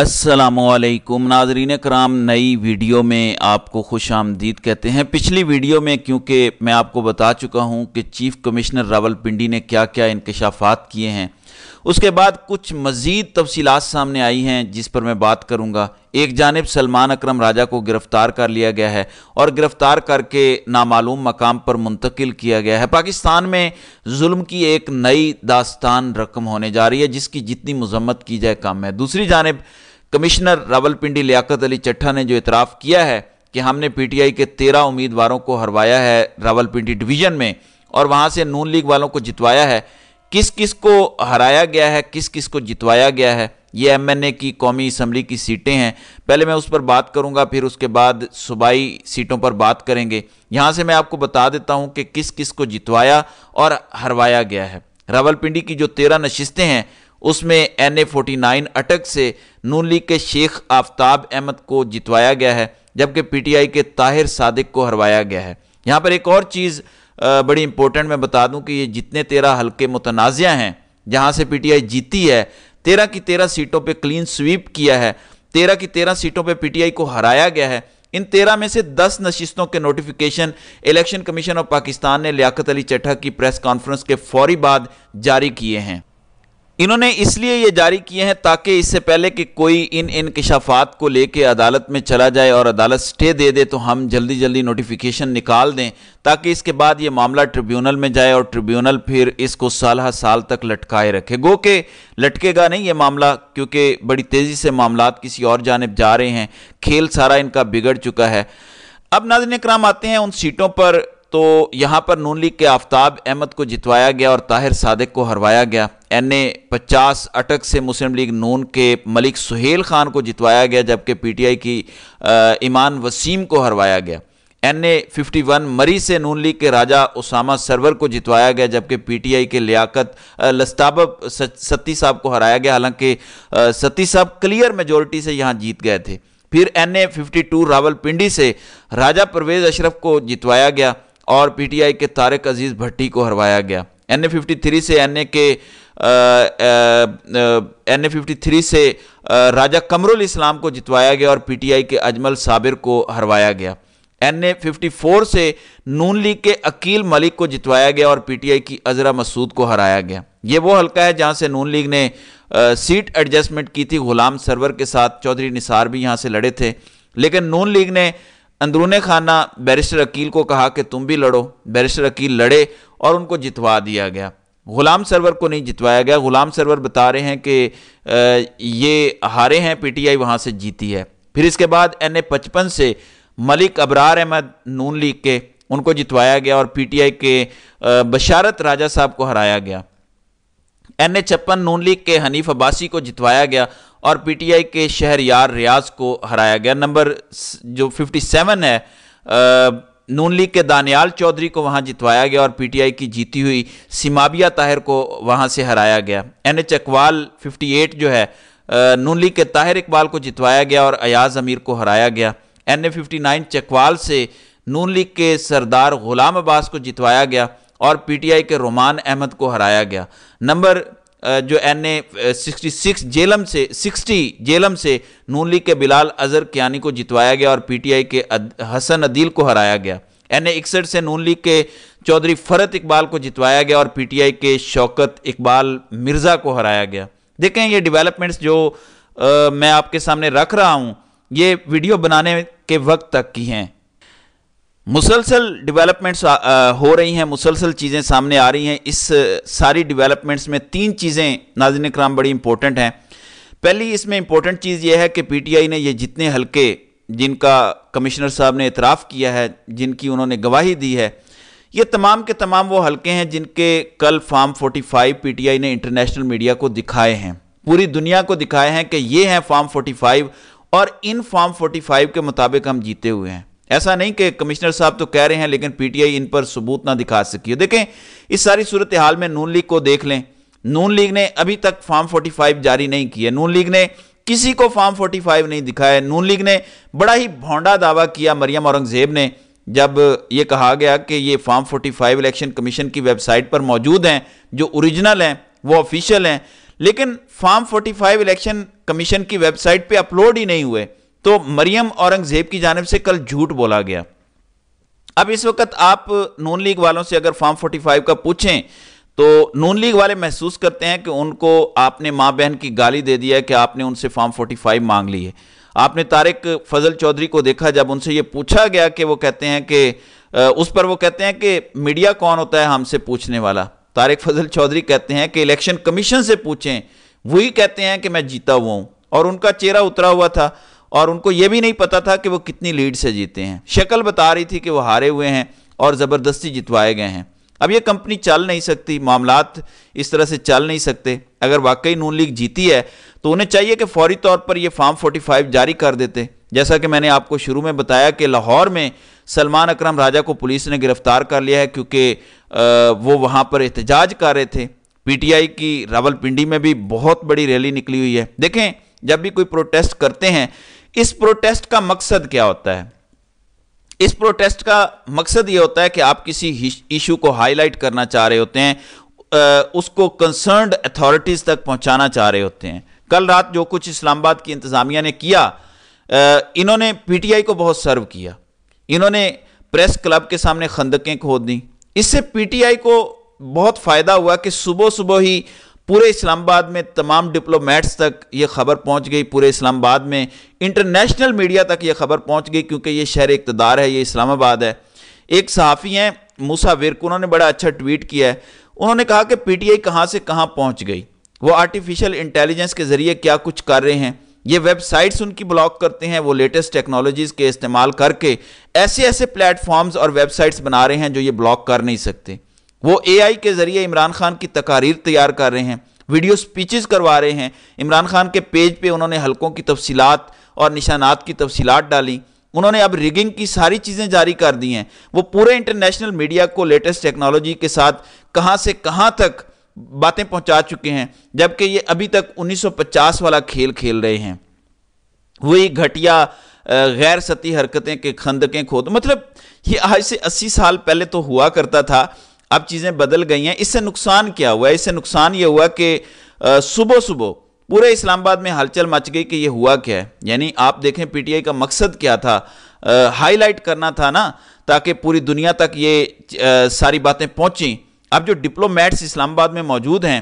असलकुम नाजरीन कराम नई वीडियो में आपको खुश आमदीद कहते हैं पिछली वीडियो में क्योंकि मैं आपको बता चुका हूं कि चीफ़ कमिश्नर रावलपिंडी ने क्या क्या इंकशाफात किए हैं उसके बाद कुछ मज़ीद तफसी सामने आई हैं जिस पर मैं बात करूंगा एक जानब सलमान अक्रम राजा को गिरफ़्तार कर लिया गया है और गिरफ़्तार करके नामालूम मकाम पर मुंतकिल किया गया है पाकिस्तान में जुल्म की एक नई दास्तान रकम होने जा रही है जिसकी जितनी मजम्मत की जाए कम है दूसरी जानब कमिश्नर रावलपिंडी लियाकत अली चट्ठा ने जो इतराफ़ किया है कि हमने पीटीआई के तेरह उम्मीदवारों को हरवाया है रावलपिंडी डिवीज़न में और वहाँ से नून लीग वालों को जितवाया है किस किस को हराया गया है किस किस को जितवाया गया है ये ए की कौमी असम्बली की सीटें हैं पहले मैं उस पर बात करूंगा फिर उसके बाद सूबाई सीटों पर बात करेंगे यहाँ से मैं आपको बता देता हूँ कि किस किस को जितवाया और हरवाया गया है रावलपिंडी की जो तेरह नशिस्तें हैं उसमें एन ए फोर्टी नाइन अटक से नून लीग के शेख आफ्ताब अहमद को जितवाया गया है जबकि पीटीआई के ताहिर सादिक को हरवाया गया है यहाँ पर एक और चीज़ बड़ी इंपॉर्टेंट मैं बता दूं कि ये जितने तेरह हल्के मुतनाज़ हैं जहां से पीटीआई जीती है तेरह की तेरह सीटों पे क्लीन स्वीप किया है तेरह की तेरह सीटों पे पीटीआई को हराया गया है इन तेरह में से दस नशिस्तों के notification election commission of Pakistan ने लियाकत अली चटक की प्रेस कॉन्फ्रेंस के फौरी बाद जारी किए हैं इन्होंने इसलिए ये जारी किए हैं ताकि इससे पहले कि कोई इन इनकशाफात को लेके अदालत में चला जाए और अदालत स्टे दे दे तो हम जल्दी जल्दी नोटिफिकेशन निकाल दें ताकि इसके बाद ये मामला ट्रिब्यूनल में जाए और ट्रिब्यूनल फिर इसको साल साल तक लटकाए रखे गो के लटकेगा नहीं ये मामला क्योंकि बड़ी तेज़ी से मामला किसी और जानब जा रहे हैं खेल सारा इनका बिगड़ चुका है अब नाजन कराम आते हैं उन सीटों पर तो यहाँ पर नून लीग के आफ्ताब अहमद को जितवाया गया और ताहिर सादिक को हरवाया गया एन ए पचास अटक से मुस्लिम लीग नून के मलिक सुहेल खान को जितवाया गया जबकि पी टी आई की ईमान वसीम को हरवाया गया एन ए फिफ्टी वन मरी से नून लीग के राजा उसामा सरवर को जितवाया गया जबकि पी टी आई के लियाकत लस्ताब सत्ती साहब को हराया गया हालांकि सत्ती साहब क्लियर मेजोरिटी से यहाँ जीत गए थे फिर N A fifty two Rawalpindi से राजा परवेज़ अशरफ को जितवाया गया और पीटीआई के तारक अजीज भट्टी को हरवाया गया एन ए से एन ए के एन ए से राजा कमरुल इस्लाम को जितवाया गया और पीटीआई के अजमल साबिर को हरवाया गया एन ए से नून लीग के अकील मलिक को जितवाया गया और पीटीआई की अजरा मसूद को हराया गया ये वो हल्का है जहां से नून लीग ने आ, सीट एडजस्टमेंट की थी गुलाम सरवर के साथ चौधरी निसार भी यहां से लड़े थे लेकिन नून लीग ने अंदरून खाना बैरिस्टर अकील को कहा कि तुम भी लड़ो बैरिस्टर अकील लड़े और उनको जितवा दिया गया गुलाम सरवर को नहीं जितवाया गया गुलाम सरवर बता रहे हैं कि ये हारे हैं पीटीआई वहाँ से जीती है फिर इसके बाद एन ए पचपन से मलिक अबरार अहमद नून लीग के उनको जितवाया गया और पीटीआई के बशारत राजा साहब को हराया गया एन ए छप्पन नून लीग के हनीफ अब्बासी को जितवाया गया और पीटीआई के शहर यार रियाज को हराया गया नंबर जो 57 है नून लीग के दानियाल चौधरी को वहां जितवाया गया और पीटीआई की जीती हुई सिमाबिया ताहिर को वहां से हराया गया एन एच अकवाल फिफ्टी जो है नून लीग के ताहिर इकबाल को जितवाया गया और अयाज अमीर को हराया गया N A fifty nine Chakwal से नून लीग के सरदार गुलाम अब्बास को जितवाया गया और पीटीआई के रोमान अहमद को हराया गया नंबर जो N A sixty six Jhelum से सिक्सटी जेलम से नून लीग के बिलाल अजहर कियानी को जितवाया गया और पीटीआई के हसन अदील को हराया गया एन ए इकसठ से नून लीग के चौधरी फरत इकबाल को जितवाया गया और पीटीआई के शौकत इकबाल मिर्ज़ा को हराया गया देखें ये डेवलपमेंट्स जो आ, मैं आपके सामने रख रहा हूँ ये वीडियो बनाने के वक्त तक की हैं मुसलसल डेवलपमेंट्स हो रही हैं मुसलसल चीज़ें सामने आ रही हैं इस सारी डेवलपमेंट्स में तीन चीज़ें नाजन कराम बड़ी इंपॉर्टेंट हैं पहली इसमें इंपॉर्टेंट चीज़ यह है कि पीटीआई ने ये जितने हलके जिनका कमिश्नर साहब ने इतराफ़ किया है जिनकी उन्होंने गवाही दी है ये तमाम के तमाम वो हलके हैं जिनके कल फार्म टी आई ने इंटरनेशनल मीडिया को दिखाए हैं पूरी दुनिया को दिखाए हैं कि ये हैं फार्म फाइव और इन फार्म फाइव के मुताबिक हम जीते हुए हैं ऐसा नहीं कि कमिश्नर साहब तो कह रहे हैं लेकिन पीटीआई इन पर सबूत ना दिखा सकी देखें इस सारी सूरत हाल में नून लीग को देख लें नून लीग ने अभी तक फॉर्म 45 जारी नहीं किया नून लीग ने किसी को फॉर्म 45 नहीं दिखाया नून लीग ने बड़ा ही भौंडा दावा किया मरियम औरंगजेब ने जब ये कहा गया कि ये फॉर्म फाइव इलेक्शन कमीशन की वेबसाइट पर मौजूद हैं जो ओरिजिनल हैं वो ऑफिशियल हैं लेकिन फॉर्म फाइव इलेक्शन कमीशन की वेबसाइट पर अपलोड ही नहीं हुए तो मरियम औरंगजेब की जानब से कल झूठ बोला गया अब इस वक्त आप नून लीग वालों से अगर फॉर्म 45 का पूछें तो नून लीग वाले महसूस करते हैं कि उनको आपने माँ बहन की गाली दे दिया है कि आपने उनसे फॉर्म 45 मांग ली है आपने तारिक फजल चौधरी को देखा जब उनसे ये पूछा गया कि वो कहते हैं कि उस पर वो कहते हैं कि मीडिया कौन होता है हमसे पूछने वाला तारिक फजल चौधरी कहते हैं कि इलेक्शन कमीशन से पूछें वही कहते हैं कि मैं जीता हुआ हूँ और उनका चेहरा उतरा हुआ था और उनको यह भी नहीं पता था कि वो कितनी लीड से जीते हैं शक्ल बता रही थी कि वो हारे हुए हैं और ज़बरदस्ती जितवाए गए हैं अब ये कंपनी चल नहीं सकती मामला इस तरह से चल नहीं सकते अगर वाकई नून लीग जीती है तो उन्हें चाहिए कि फौरी तौर पर यह फॉर्म फाइव जारी कर देते जैसा कि मैंने आपको शुरू में बताया कि लाहौर में सलमान अकरम राजा को पुलिस ने गिरफ्तार कर लिया है क्योंकि वो वहाँ पर एहतजाज कर रहे थे पीटीआई की रावलपिंडी में भी बहुत बड़ी रैली निकली हुई है देखें जब भी कोई प्रोटेस्ट करते हैं इस प्रोटेस्ट का मकसद क्या होता है इस प्रोटेस्ट का मकसद यह होता है कि आप किसी इशू को हाईलाइट करना चाह रहे होते हैं उसको कंसर्नड अथॉरिटीज तक पहुंचाना चाह रहे होते हैं कल रात जो कुछ इस्लामाबाद की इंतजामिया ने किया इन्होंने पीटीआई को बहुत सर्व किया इन्होंने प्रेस क्लब के सामने खंदकें खोद दी इससे पीटीआई को बहुत फायदा हुआ कि सुबह सुबह ही पूरे इस्लामाबाद में तमाम डिप्लोमेट्स तक ये खबर पहुंच गई पूरे इस्लामाबाद में इंटरनेशनल मीडिया तक ये खबर पहुंच गई क्योंकि ये शहर इकतदार है ये इस्लामाबाद है एक सहाफ़ी हैं मूसा विरक उन्होंने बड़ा अच्छा ट्वीट किया है उन्होंने कहा कि आई कहाँ से कहाँ पहुंच गई वो आर्टिफिशियल इंटेलिजेंस के ज़रिए क्या कुछ कर रहे हैं ये वेबसाइट्स उनकी ब्लॉक करते हैं वो लेटेस्ट टेक्नोलॉजीज़ के इस्तेमाल करके ऐसे ऐसे प्लेटफॉर्म्स और वेबसाइट्स बना रहे हैं जो ये ब्लॉक कर नहीं सकते वो एआई के जरिए इमरान खान की तकारीर तैयार कर रहे हैं वीडियो स्पीचेस करवा रहे हैं इमरान खान के पेज पे उन्होंने हलकों की तफसीलात और निशानात की तफसीलात डाली उन्होंने अब रिगिंग की सारी चीज़ें जारी कर दी हैं वो पूरे इंटरनेशनल मीडिया को लेटेस्ट टेक्नोलॉजी के साथ कहाँ से कहाँ तक बातें पहुँचा चुके हैं जबकि ये अभी तक 1950 वाला खेल खेल रहे हैं वही घटिया गैर सती हरकतें के खंदकें खोद मतलब ये आज से 80 साल पहले तो हुआ करता था अब चीज़ें बदल गई हैं इससे नुकसान क्या हुआ इससे नुकसान ये हुआ कि सुबह सुबह पूरे इस्लामाबाद में हलचल मच गई कि ये हुआ क्या है यानी आप देखें पीटीआई का मकसद क्या था हाईलाइट करना था ना ताकि पूरी दुनिया तक ये आ, सारी बातें पहुंची अब जो डिप्लोमेट्स इस्लामाबाद में मौजूद हैं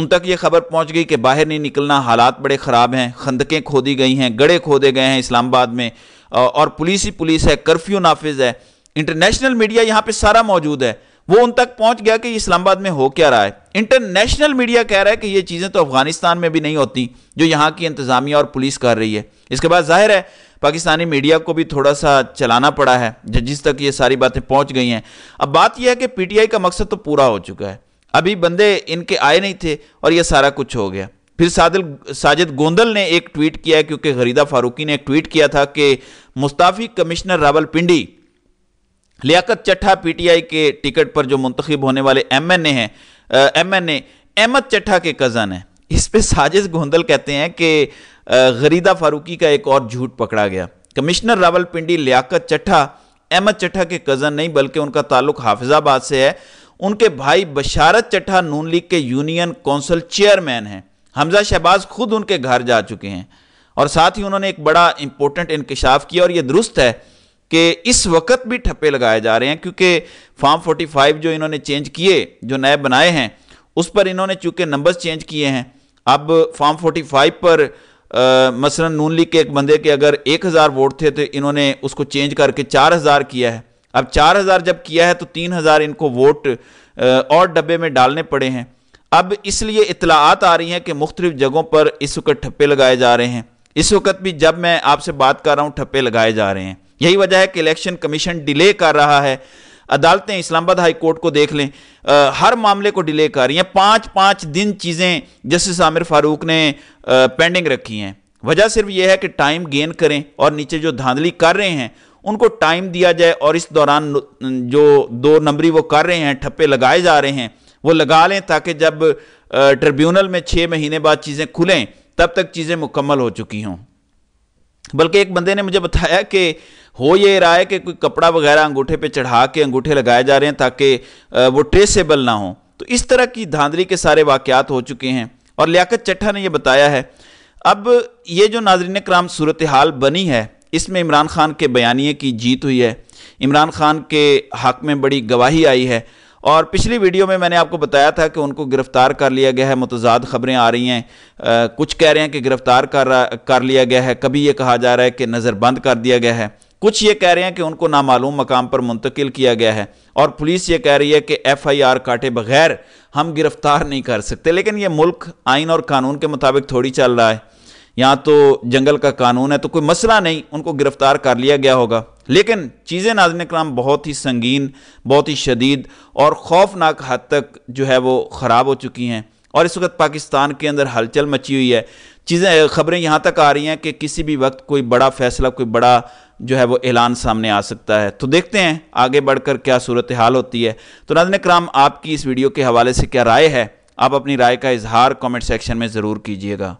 उन तक ये खबर पहुंच गई कि बाहर नहीं निकलना हालात बड़े ख़राब हैं खंदकें खोदी गई हैं गड़े खोदे गए हैं इस्लामाबाद में और पुलिस ही पुलिस है कर्फ्यू नाफिज है इंटरनेशनल मीडिया यहाँ पे सारा मौजूद है वो उन तक पहुंच गया कि इस्लामाबाद में हो क्या रहा है इंटरनेशनल मीडिया कह रहा है कि ये चीज़ें तो अफगानिस्तान में भी नहीं होती जो यहाँ की इंतजामिया और पुलिस कर रही है इसके बाद जाहिर है पाकिस्तानी मीडिया को भी थोड़ा सा चलाना पड़ा है जिस तक ये सारी बातें पहुंच गई हैं अब बात यह है कि पीटीआई का मकसद तो पूरा हो चुका है अभी बंदे इनके आए नहीं थे और यह सारा कुछ हो गया फिर सादिल साजिद गोंदल ने एक ट्वीट किया है क्योंकि गरीदा फारूकी ने एक ट्वीट किया था कि मुस्ताफी कमिश्नर रावलपिंडी लियाकत चट्ठा पीटीआई के टिकट पर जो मुंतखब होने वाले एम एन ए हैं M N A Ahmed Chattha के कज़न हैं इस पर साजिश गोंदल कहते हैं कि गरीदा फारूकी का एक और झूठ पकड़ा गया कमिश्नर रावलपिंडी लियाकत चट्ठा अहमद चट्ठा के कज़न नहीं बल्कि उनका ताल्लुक हाफिजाबाद से है उनके भाई बशारत चट्ठा नून लीग के यूनियन कौंसल चेयरमैन हैं हमजा शहबाज खुद उनके घर जा चुके हैं और साथ ही उन्होंने एक बड़ा इंपॉर्टेंट इंकशाफ किया और ये दुरुस्त है कि इस वक्त भी ठप्पे लगाए जा रहे हैं क्योंकि फार्म 45 जो इन्होंने चेंज किए जो नए बनाए हैं उस पर इन्होंने चूंकि नंबर्स चेंज किए हैं अब फार्म 45 पर आ, मसलन नून लीग के एक बंदे के अगर 1000 वोट थे तो इन्होंने उसको चेंज करके 4000 किया है अब 4000 जब किया है तो 3000 इनको वोट और डब्बे में डालने पड़े हैं अब इसलिए इतलाआत आ रही हैं कि मुख्तलिफ जगहों पर इस वक्त ठप्पे लगाए जा रहे हैं इस वक्त भी जब मैं आपसे बात कर रहा हूँ ठप्पे लगाए जा रहे हैं यही वजह है कि इलेक्शन कमीशन डिले कर रहा है अदालतें इस्लामाबाद हाई कोर्ट को देख लें आ, हर मामले को डिले कर रही हैं पाँच पाँच दिन चीज़ें जस्टिस आमिर फारूक ने आ, पेंडिंग रखी हैं वजह सिर्फ यह है कि टाइम गेन करें और नीचे जो धांधली कर रहे हैं उनको टाइम दिया जाए और इस दौरान जो दो नंबरी वो कर रहे हैं ठप्पे लगाए जा रहे हैं वो लगा लें ताकि जब ट्रिब्यूनल में छः महीने बाद चीज़ें खुलें तब तक चीज़ें मुकम्मल हो चुकी हों बल्कि एक बंदे ने मुझे बताया कि हो ये रहा है कि कोई कपड़ा वगैरह अंगूठे पे चढ़ा के अंगूठे लगाए जा रहे हैं ताकि वो ट्रेसेबल ना हो तो इस तरह की धांधली के सारे वाक़ात हो चुके हैं और लियाकत चट्ठा ने यह बताया है अब ये जो नाजरन कराम सूरत हाल बनी है इसमें इमरान खान के बयानिए की जीत हुई है इमरान खान के हक में बड़ी गवाही आई है और पिछली वीडियो में मैंने आपको बताया था कि उनको गिरफ़्तार कर लिया गया है मतजाद खबरें आ रही हैं कुछ कह रहे हैं कि गिरफ़्तार कर कर लिया गया है कभी ये कहा जा रहा है कि नज़रबंद कर दिया गया है कुछ ये कह रहे हैं कि उनको नामालूम मकाम पर मुंतकिल किया गया है और पुलिस ये कह रही है कि एफ आई आर काटे बगैर हम गिरफ्तार नहीं कर सकते लेकिन ये मुल्क आइन और कानून के मुताबिक थोड़ी चल रहा है यहाँ तो जंगल का कानून है तो कोई मसला नहीं उनको गिरफ्तार कर लिया गया होगा लेकिन चीज़ें नाजन कराम बहुत ही संगीन बहुत ही शदीद और खौफनाक हद तक जो है वो ख़राब हो चुकी हैं और इस वक्त पाकिस्तान के अंदर हलचल मची हुई है चीज़ें खबरें यहाँ तक आ रही हैं कि किसी भी वक्त कोई बड़ा फैसला कोई बड़ा जो है वो ऐलान सामने आ सकता है तो देखते हैं आगे बढ़कर क्या सूरत हाल होती है तो नाजन कराम आपकी इस वीडियो के हवाले से क्या राय है आप अपनी राय का इजहार कमेंट सेक्शन में ज़रूर कीजिएगा